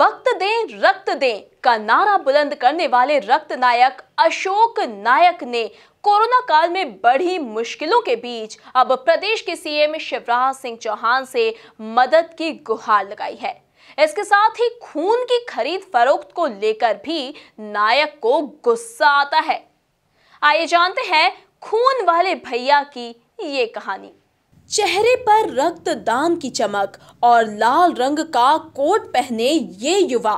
वक्त दें रक्त दें का नारा बुलंद करने वाले रक्त नायक अशोक नायक ने कोरोना काल में बढ़ी मुश्किलों के बीच अब प्रदेश के सीएम शिवराज सिंह चौहान से मदद की गुहार लगाई है इसके साथ ही खून की खरीद फरोख्त को लेकर भी नायक को गुस्सा आता है आइए जानते हैं खून वाले भैया की ये कहानी चेहरे पर रक्तदान की चमक और लाल रंग का कोट पहने ये युवा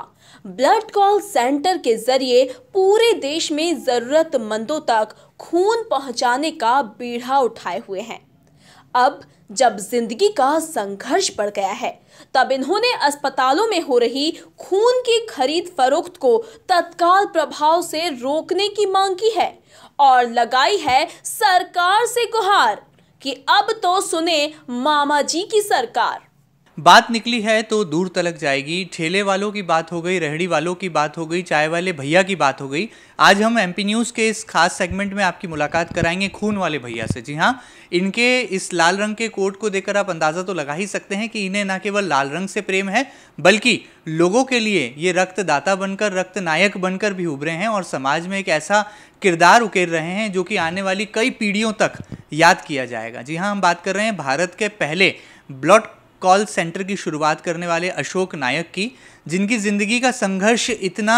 ब्लड कॉल सेंटर के जरिए पूरे देश में ज़रूरतमंदों तक खून पहुंचाने का बीढ़ा उठाए हुए हैं अब जब जिंदगी का संघर्ष बढ़ गया है तब इन्होंने अस्पतालों में हो रही खून की खरीद फरोख्त को तत्काल प्रभाव से रोकने की मांग की है और लगाई है सरकार से गुहार कि अब तो सुने मामा जी की सरकार बात निकली है तो दूर तलक जाएगी ठेले वालों की बात हो गई रेहड़ी वालों की बात हो गई चाय वाले भैया की बात हो गई आज हम एम न्यूज़ के इस खास सेगमेंट में आपकी मुलाकात कराएंगे खून वाले भैया से जी हाँ इनके इस लाल रंग के कोट को देखकर आप अंदाज़ा तो लगा ही सकते हैं कि इन्हें ना केवल लाल रंग से प्रेम है बल्कि लोगों के लिए ये रक्तदाता बनकर रक्त नायक बनकर भी उभरे हैं और समाज में एक ऐसा किरदार उकेर रहे हैं जो कि आने वाली कई पीढ़ियों तक याद किया जाएगा जी हाँ हम बात कर रहे हैं भारत के पहले ब्लड कॉल सेंटर की शुरुआत करने वाले अशोक नायक की जिनकी ज़िंदगी का संघर्ष इतना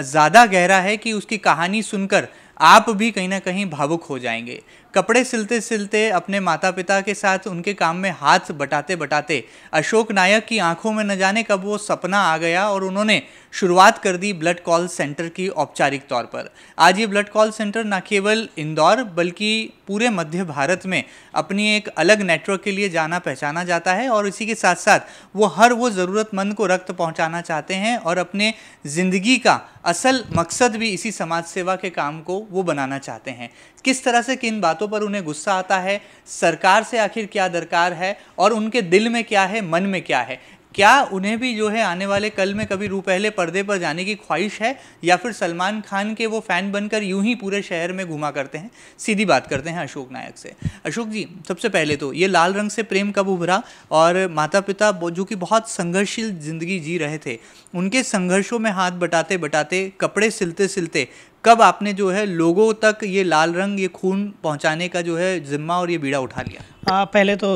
ज़्यादा गहरा है कि उसकी कहानी सुनकर आप भी कहीं ना कहीं भावुक हो जाएंगे कपड़े सिलते सिलते अपने माता पिता के साथ उनके काम में हाथ बटाते बटाते अशोक नायक की आंखों में न जाने कब वो सपना आ गया और उन्होंने शुरुआत कर दी ब्लड कॉल सेंटर की औपचारिक तौर पर आज ये ब्लड कॉल सेंटर न केवल इंदौर बल्कि पूरे मध्य भारत में अपनी एक अलग नेटवर्क के लिए जाना पहचाना जाता है और इसी के साथ साथ वो हर वो ज़रूरतमंद को रक्त पहुंचाना चाहते हैं और अपने ज़िंदगी का असल मकसद भी इसी समाज सेवा के काम को वो बनाना चाहते हैं किस तरह से किन बातों पर उन्हें गुस्सा आता है सरकार से आखिर क्या दरकार है और उनके दिल में क्या है मन में क्या है क्या उन्हें भी जो है आने वाले कल में कभी रू पहले पर्दे पर जाने की ख्वाहिश है या फिर सलमान खान के वो फ़ैन बनकर यूं ही पूरे शहर में घुमा करते हैं सीधी बात करते हैं अशोक नायक से अशोक जी सबसे पहले तो ये लाल रंग से प्रेम कब उभरा और माता पिता जो कि बहुत संघर्षशील ज़िंदगी जी रहे थे उनके संघर्षों में हाथ बटाते बटाते कपड़े सिलते सिलते कब आपने जो है लोगों तक ये लाल रंग ये खून पहुंचाने का जो है जिम्मा और ये बीड़ा उठा लिया आ, पहले तो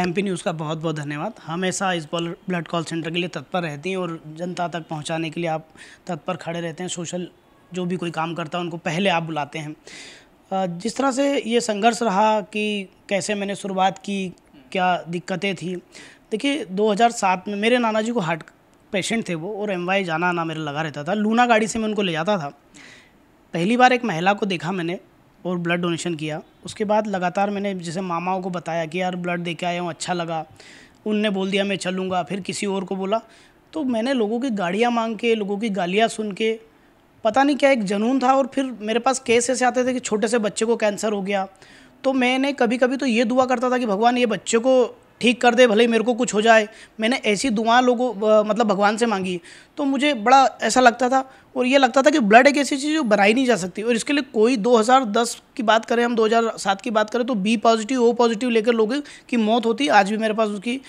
एम पी न्यूज़ का बहुत बहुत धन्यवाद हमेशा इस ब्लड कॉल सेंटर के लिए तत्पर रहती हैं और जनता तक पहुंचाने के लिए आप तत्पर खड़े रहते हैं सोशल जो भी कोई काम करता है उनको पहले आप बुलाते हैं आ, जिस तरह से ये संघर्ष रहा कि कैसे मैंने शुरुआत की क्या दिक्कतें थी देखिए 2007 में मेरे नाना जी को हार्ट पेशेंट थे वो और एम वाई जाना आना मेरा लगा रहता था लूना गाड़ी से मैं उनको ले जाता था पहली बार एक महिला को देखा मैंने और ब्लड डोनेशन किया उसके बाद लगातार मैंने जैसे मामाओं को बताया कि यार ब्लड दे के आया हूँ अच्छा लगा उनने बोल दिया मैं चलूँगा फिर किसी और को बोला तो मैंने लोगों की गाड़ियाँ मांग के लोगों की गालियाँ सुन के पता नहीं क्या एक जुनून था और फिर मेरे पास केस ऐसे आते थे कि छोटे से बच्चे को कैंसर हो गया तो मैंने कभी कभी तो ये दुआ करता था कि भगवान ये बच्चे को ठीक कर दे भले ही मेरे को कुछ हो जाए मैंने ऐसी दुआ लोगों मतलब भगवान से मांगी तो मुझे बड़ा ऐसा लगता था और ये लगता था कि ब्लड एक ऐसी चीज़ जो बनाई नहीं जा सकती और इसके लिए कोई 2010 की बात करें हम 2007 की बात करें तो बी पॉजिटिव ओ पॉजिटिव लेकर लोगों की मौत होती आज भी मेरे पास उसकी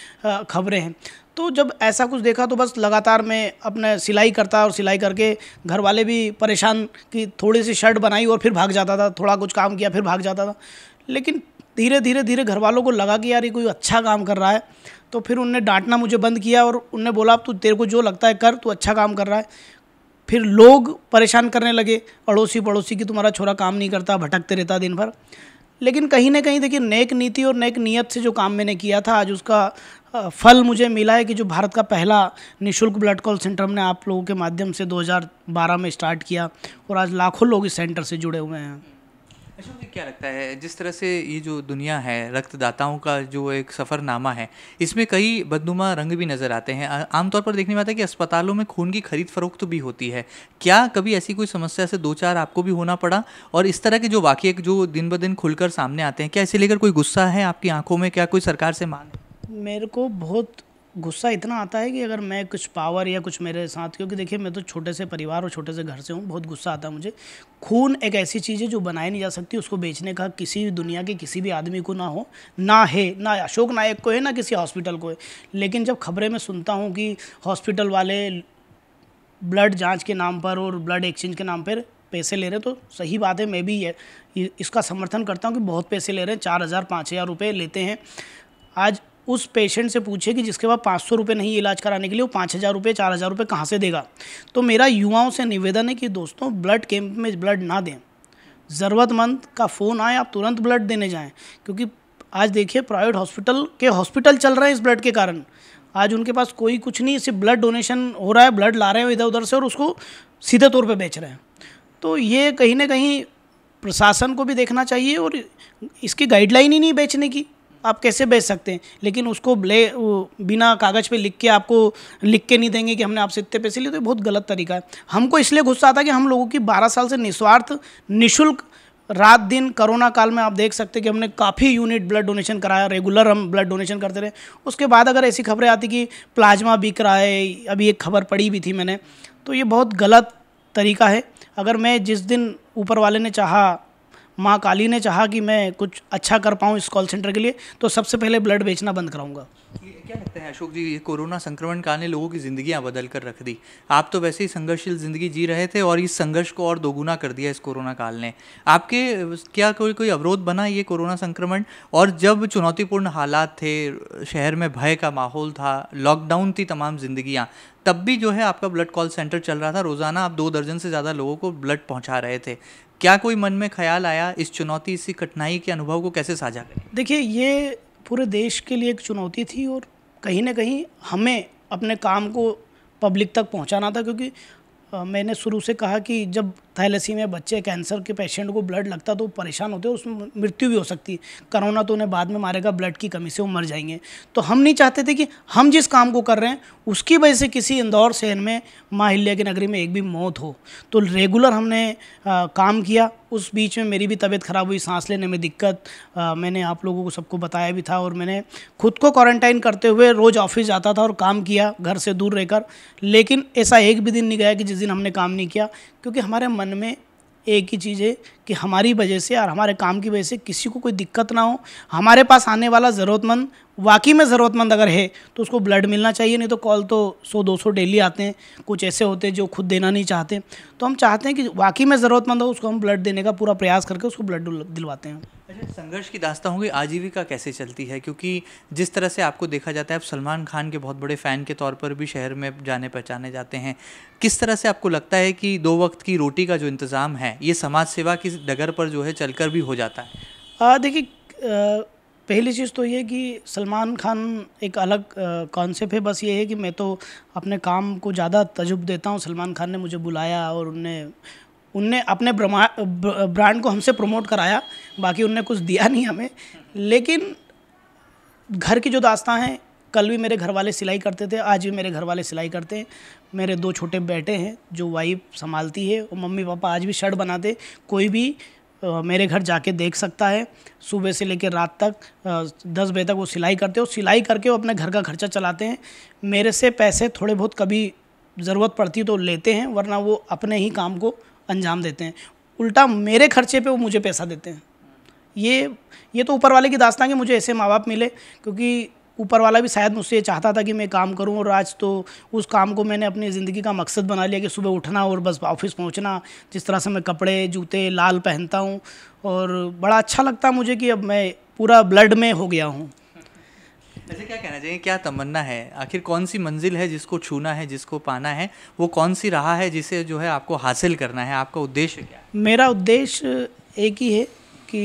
खबरें हैं तो जब ऐसा कुछ देखा तो बस लगातार मैं अपने सिलाई करता और सिलाई करके घर वाले भी परेशान कि थोड़ी सी शर्ट बनाई और फिर भाग जाता था थोड़ा कुछ काम किया फिर भाग जाता था लेकिन धीरे धीरे धीरे घर वालों को लगा कि यार ये कोई अच्छा काम कर रहा है तो फिर उनने डांटना मुझे बंद किया और उनने बोला अब तू तेरे को जो लगता है कर तू अच्छा काम कर रहा है फिर लोग परेशान करने लगे अड़ोसी पड़ोसी कि तुम्हारा छोरा काम नहीं करता भटकते रहता दिन भर लेकिन कहीं ना कहीं देखिए नेक नीति और नेक नीयत से जो काम मैंने किया था आज उसका फल मुझे मिला है कि जो भारत का पहला निशुल्क ब्लड कॉल सेंटर हमने आप लोगों के माध्यम से 2012 में स्टार्ट किया और आज लाखों लोग इस सेंटर से जुड़े हुए हैं अशोक अच्छा, जी क्या लगता है जिस तरह से ये जो दुनिया है रक्तदाताओं का जो एक सफ़रनामा है इसमें कई बदनुमा रंग भी नज़र आते हैं आमतौर पर देखने में आता है कि अस्पतालों में खून की खरीद फरोख्त भी होती है क्या कभी ऐसी कोई समस्या से दो चार आपको भी होना पड़ा और इस तरह के जो वाक्य जो दिन ब दिन खुलकर सामने आते हैं क्या इसे लेकर कोई गुस्सा है आपकी आंखों में क्या कोई सरकार से मांग मेरे को बहुत गुस्सा इतना आता है कि अगर मैं कुछ पावर या कुछ मेरे साथ क्योंकि देखिए मैं तो छोटे से परिवार और छोटे से घर से हूँ बहुत गुस्सा आता है मुझे खून एक ऐसी चीज़ है जो बनाई नहीं जा सकती उसको बेचने का किसी भी दुनिया के किसी भी आदमी को ना हो ना है ना अशोक नायक को है ना किसी हॉस्पिटल को है लेकिन जब खबरें मैं सुनता हूँ कि हॉस्पिटल वाले ब्लड जाँच के नाम पर और ब्लड एक्सचेंज के नाम पर पैसे ले रहे हैं तो सही बात है मैं भी ये इसका समर्थन करता हूँ कि बहुत पैसे ले रहे हैं चार हज़ार पाँच हज़ार रुपये लेते हैं आज उस पेशेंट से पूछे कि जिसके पास पाँच सौ रुपये नहीं इलाज कराने के लिए वो पाँच हज़ार रुपये चार हज़ार रुपये कहाँ से देगा तो मेरा युवाओं से निवेदन है कि दोस्तों ब्लड कैंप में ब्लड ना दें ज़रूरतमंद का फ़ोन आए आप तुरंत ब्लड देने जाएँ क्योंकि आज देखिए प्राइवेट हॉस्पिटल के हॉस्पिटल चल रहे हैं इस ब्लड के कारण आज उनके पास कोई कुछ नहीं सिर्फ ब्लड डोनेशन हो रहा है ब्लड ला रहे हैं इधर उधर से और उसको सीधे तौर पे बेच रहे हैं तो ये कहीं ना कहीं प्रशासन को भी देखना चाहिए और इसकी गाइडलाइन ही नहीं बेचने की आप कैसे बेच सकते हैं लेकिन उसको ले बिना कागज़ पे लिख के आपको लिख के नहीं देंगे कि हमने आपसे इतने पैसे लिए तो ये बहुत गलत तरीका है हमको इसलिए गुस्सा आता है कि हम लोगों की बारह साल से निस्वार्थ निःशुल्क रात दिन कोरोना काल में आप देख सकते कि हमने काफ़ी यूनिट ब्लड डोनेशन कराया रेगुलर हम ब्लड डोनेशन करते रहे उसके बाद अगर ऐसी खबरें आती कि प्लाज्मा बिक रहा है अभी एक खबर पड़ी भी थी मैंने तो ये बहुत गलत तरीका है अगर मैं जिस दिन ऊपर वाले ने चाहा माँ काली ने चाहा कि मैं कुछ अच्छा कर पाऊँ इस कॉल सेंटर के लिए तो सबसे पहले ब्लड बेचना बंद कराऊँगा क्या लगता है अशोक जी ये कोरोना संक्रमण काल ने लोगों की ज़िंदगियां बदल कर रख दी आप तो वैसे ही संघर्षशील ज़िंदगी जी रहे थे और इस संघर्ष को और दोगुना कर दिया इस कोरोना काल ने आपके क्या कोई कोई अवरोध बना ये कोरोना संक्रमण और जब चुनौतीपूर्ण हालात थे शहर में भय का माहौल था लॉकडाउन थी तमाम ज़िंदगियाँ तब भी जो है आपका ब्लड कॉल सेंटर चल रहा था रोज़ाना आप दो दर्जन से ज़्यादा लोगों को ब्लड पहुँचा रहे थे क्या कोई मन में ख्याल आया इस चुनौती इसी कठिनाई के अनुभव को कैसे साझा करें देखिए ये पूरे देश के लिए एक चुनौती थी और कहीं ना कहीं हमें अपने काम को पब्लिक तक पहुंचाना था क्योंकि मैंने शुरू से कहा कि जब में बच्चे कैंसर के पेशेंट को ब्लड लगता तो परेशान होते और उसमें मृत्यु भी हो सकती है करोना तो उन्हें बाद में मारेगा ब्लड की कमी से वो मर जाएंगे तो हम नहीं चाहते थे कि हम जिस काम को कर रहे हैं उसकी वजह से किसी इंदौर शहर में माहल्या की नगरी में एक भी मौत हो तो रेगुलर हमने आ, काम किया उस बीच में मेरी भी तबीयत ख़राब हुई सांस लेने में दिक्कत आ, मैंने आप लोगों को सबको बताया भी था और मैंने खुद को क्वारंटाइन करते हुए रोज़ ऑफिस जाता था और काम किया घर से दूर रहकर लेकिन ऐसा एक भी दिन नहीं गया कि जिस दिन हमने काम नहीं किया क्योंकि हमारे मन में एक ही चीज़ है कि हमारी वजह से और हमारे काम की वजह से किसी को कोई दिक्कत ना हो हमारे पास आने वाला ज़रूरतमंद वाकई में ज़रूरतमंद अगर है तो उसको ब्लड मिलना चाहिए नहीं तो कॉल तो 100-200 डेली आते हैं कुछ ऐसे होते हैं जो खुद देना नहीं चाहते तो हम चाहते हैं कि वाकई में ज़रूरतमंद हो उसको हम ब्लड देने का पूरा प्रयास करके उसको ब्लड दिलवाते हैं अच्छा संघर्ष की दास्ता होंगी आजीविका कैसे चलती है क्योंकि जिस तरह से आपको देखा जाता है आप सलमान खान के बहुत बड़े फ़ैन के तौर पर भी शहर में जाने पहचाने जाते हैं किस तरह से आपको लगता है कि दो वक्त की रोटी का जो इंतज़ाम है ये समाज सेवा की इस डगर पर जो है चलकर भी हो जाता है देखिए पहली चीज़ तो ये कि सलमान खान एक अलग कॉन्सेप्ट है बस ये है कि मैं तो अपने काम को ज़्यादा तजुब देता हूँ सलमान खान ने मुझे बुलाया और उनने उनने अपने ब्रांड को हमसे प्रमोट कराया बाकी उनने कुछ दिया नहीं हमें लेकिन घर की जो दास्तान हैं कल भी मेरे घर वाले सिलाई करते थे आज भी मेरे घर वाले सिलाई करते हैं मेरे दो छोटे बेटे हैं जो वाइफ संभालती है और मम्मी पापा आज भी शर्ट बनाते कोई भी मेरे घर जाके देख सकता है सुबह से लेकर रात तक दस बजे तक वो सिलाई करते हो सिलाई करके वो अपने घर का खर्चा चलाते हैं मेरे से पैसे थोड़े बहुत कभी ज़रूरत पड़ती है तो लेते हैं वरना वो अपने ही काम को अंजाम देते हैं उल्टा मेरे खर्चे पे वो मुझे पैसा देते हैं ये ये तो ऊपर वाले की दास्तान है मुझे ऐसे माँ बाप मिले क्योंकि ऊपर वाला भी शायद मुझसे चाहता था कि मैं काम करूं और आज तो उस काम को मैंने अपनी ज़िंदगी का मकसद बना लिया कि सुबह उठना और बस ऑफिस पहुंचना जिस तरह से मैं कपड़े जूते लाल पहनता हूं और बड़ा अच्छा लगता मुझे कि अब मैं पूरा ब्लड में हो गया हूँ वैसे क्या कहना चाहिए क्या तमन्ना है आखिर कौन सी मंजिल है जिसको छूना है जिसको पाना है वो कौन सी रहा है जिसे जो है आपको हासिल करना है आपका उद्देश्य क्या मेरा उद्देश्य एक ही है कि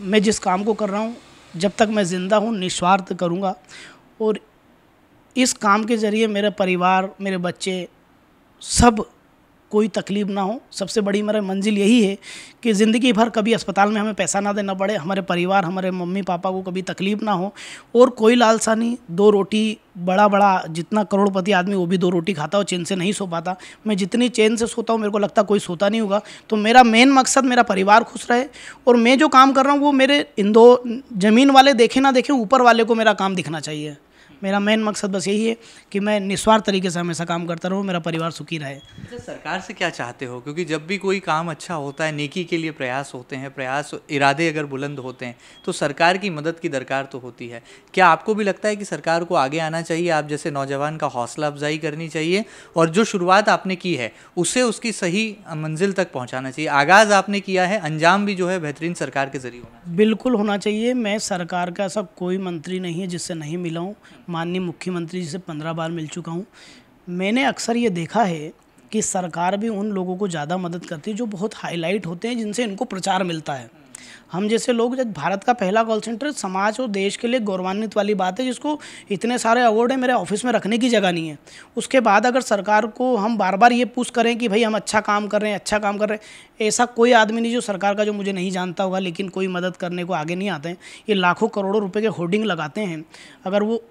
मैं जिस काम को कर रहा हूँ जब तक मैं ज़िंदा हूँ निस्वार्थ करूँगा और इस काम के ज़रिए मेरा परिवार मेरे बच्चे सब कोई तकलीफ ना हो सबसे बड़ी मेरा मंजिल यही है कि ज़िंदगी भर कभी अस्पताल में हमें पैसा ना देना पड़े हमारे परिवार हमारे मम्मी पापा को कभी तकलीफ ना हो और कोई लालसा नहीं दो रोटी बड़ा बड़ा जितना करोड़पति आदमी वो भी दो रोटी खाता हो चैन से नहीं सो पाता मैं जितनी चैन से सोता हूँ मेरे को लगता कोई सोता नहीं होगा तो मेरा मेन मकसद मेरा परिवार खुश रहे और मैं जो काम कर रहा हूँ वो मेरे इन दो ज़मीन वाले देखे ना देखें ऊपर वाले को मेरा काम दिखना चाहिए मेरा मेन मकसद बस यही है कि मैं निस्वार्थ तरीके से हमेशा काम करता रहूँ मेरा परिवार सुखी रहे अच्छा सरकार से क्या चाहते हो क्योंकि जब भी कोई काम अच्छा होता है नेकी के लिए प्रयास होते हैं प्रयास इरादे अगर बुलंद होते हैं तो सरकार की मदद की दरकार तो होती है क्या आपको भी लगता है कि सरकार को आगे आना चाहिए आप जैसे नौजवान का हौसला अफजाई करनी चाहिए और जो शुरुआत आपने की है उसे उसकी सही मंजिल तक पहुँचाना चाहिए आगाज़ आपने किया है अंजाम भी जो है बेहतरीन सरकार के जरिए होना बिल्कुल होना चाहिए मैं सरकार का ऐसा कोई मंत्री नहीं है जिससे नहीं मिला हूँ माननीय मुख्यमंत्री जी से पंद्रह बार मिल चुका हूँ मैंने अक्सर ये देखा है कि सरकार भी उन लोगों को ज़्यादा मदद करती है जो बहुत हाईलाइट होते हैं जिनसे इनको प्रचार मिलता है हम जैसे लोग जब भारत का पहला कॉल सेंटर समाज और देश के लिए गौरवान्वित वाली बात है जिसको इतने सारे अवार्ड हैं मेरे ऑफिस में रखने की जगह नहीं है उसके बाद अगर सरकार को हम बार बार ये पूछ करें कि भाई हम अच्छा काम कर रहे हैं अच्छा काम कर रहे हैं ऐसा कोई आदमी नहीं जो सरकार का जो मुझे नहीं जानता होगा लेकिन कोई मदद करने को आगे नहीं आते हैं ये लाखों करोड़ों रुपये के होर्डिंग लगाते हैं अगर वो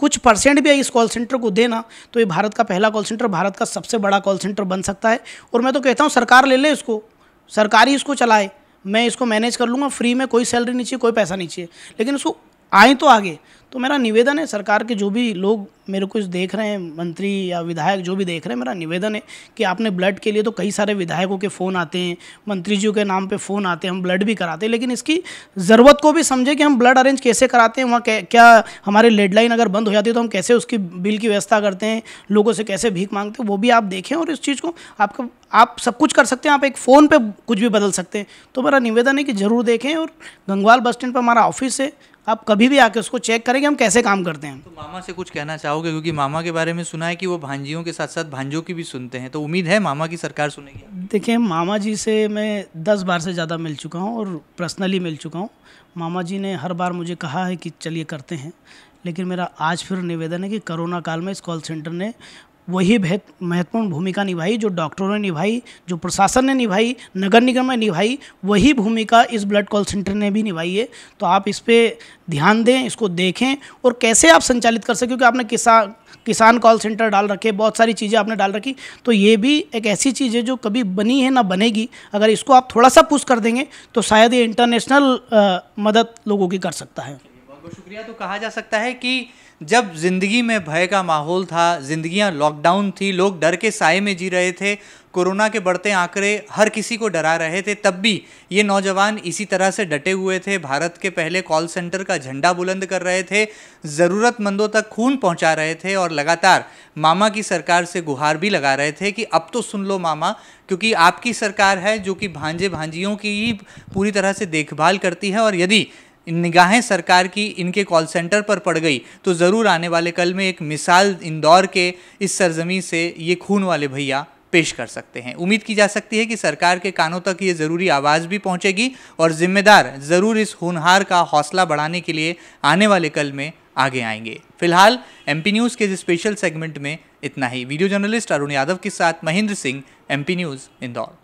कुछ परसेंट भी इस कॉल सेंटर को देना तो ये भारत का पहला कॉल सेंटर भारत का सबसे बड़ा कॉल सेंटर बन सकता है और मैं तो कहता हूँ सरकार ले ले इसको सरकार ही इसको चलाए मैं इसको मैनेज कर लूँगा फ्री में कोई सैलरी नहीं चाहिए कोई पैसा नहीं चाहिए लेकिन उसको आए तो आगे तो मेरा निवेदन है सरकार के जो भी लोग मेरे को देख रहे हैं मंत्री या विधायक जो भी देख रहे हैं मेरा निवेदन है कि आपने ब्लड के लिए तो कई सारे विधायकों के फ़ोन आते हैं मंत्री जी के नाम पे फ़ोन आते हैं हम ब्लड भी कराते हैं लेकिन इसकी ज़रूरत को भी समझे कि हम ब्लड अरेंज कैसे कराते हैं वहाँ क्या हमारे लेडलाइन अगर बंद हो जाती है तो हम कैसे उसकी बिल की व्यवस्था करते हैं लोगों से कैसे भीख मांगते हैं वो भी आप देखें और इस चीज़ को आपका आप सब कुछ कर सकते हैं आप एक फ़ोन पर कुछ भी बदल सकते हैं तो मेरा निवेदन है कि ज़रूर देखें और गंगवाल बस स्टैंड पर हमारा ऑफिस है आप कभी भी आके उसको चेक करें कि हम कैसे काम करते हैं तो मामा से कुछ कहना चाहोगे क्योंकि मामा के बारे में सुना है कि वो भांजियों के साथ साथ भांजों की भी सुनते हैं तो उम्मीद है मामा की सरकार सुनेगी देखिए मामा जी से मैं दस बार से ज़्यादा मिल चुका हूँ और पर्सनली मिल चुका हूँ मामा जी ने हर बार मुझे कहा है कि चलिए करते हैं लेकिन मेरा आज फिर निवेदन है कि कोरोना काल में इस कॉल सेंटर ने वही बेहद महत्वपूर्ण भूमिका निभाई जो डॉक्टरों ने निभाई जो प्रशासन ने निभाई नगर निगम ने निभाई वही भूमिका इस ब्लड कॉल सेंटर ने भी निभाई है तो आप इस पर ध्यान दें इसको देखें और कैसे आप संचालित कर सकें क्योंकि आपने किसान किसान कॉल सेंटर डाल रखे बहुत सारी चीज़ें आपने डाल रखी तो ये भी एक ऐसी चीज़ है जो कभी बनी है ना बनेगी अगर इसको आप थोड़ा सा पुश कर देंगे तो शायद ये इंटरनेशनल मदद लोगों की कर सकता है बहुत बहुत शुक्रिया तो कहा जा सकता है कि जब ज़िंदगी में भय का माहौल था जिंदगियां लॉकडाउन थी लोग डर के साय में जी रहे थे कोरोना के बढ़ते आंकड़े हर किसी को डरा रहे थे तब भी ये नौजवान इसी तरह से डटे हुए थे भारत के पहले कॉल सेंटर का झंडा बुलंद कर रहे थे ज़रूरतमंदों तक खून पहुंचा रहे थे और लगातार मामा की सरकार से गुहार भी लगा रहे थे कि अब तो सुन लो मामा क्योंकि आपकी सरकार है जो कि भांजे भांजियों की ही पूरी तरह से देखभाल करती है और यदि निगाहें सरकार की इनके कॉल सेंटर पर पड़ गई तो ज़रूर आने वाले कल में एक मिसाल इंदौर के इस सरजमी से ये खून वाले भैया पेश कर सकते हैं उम्मीद की जा सकती है कि सरकार के कानों तक ये ज़रूरी आवाज़ भी पहुंचेगी और जिम्मेदार ज़रूर इस होनहार का हौसला बढ़ाने के लिए आने वाले कल में आगे आएंगे फिलहाल एम न्यूज़ के स्पेशल सेगमेंट में इतना ही वीडियो जर्नलिस्ट अरुण यादव के साथ महेंद्र सिंह एम न्यूज़ इंदौर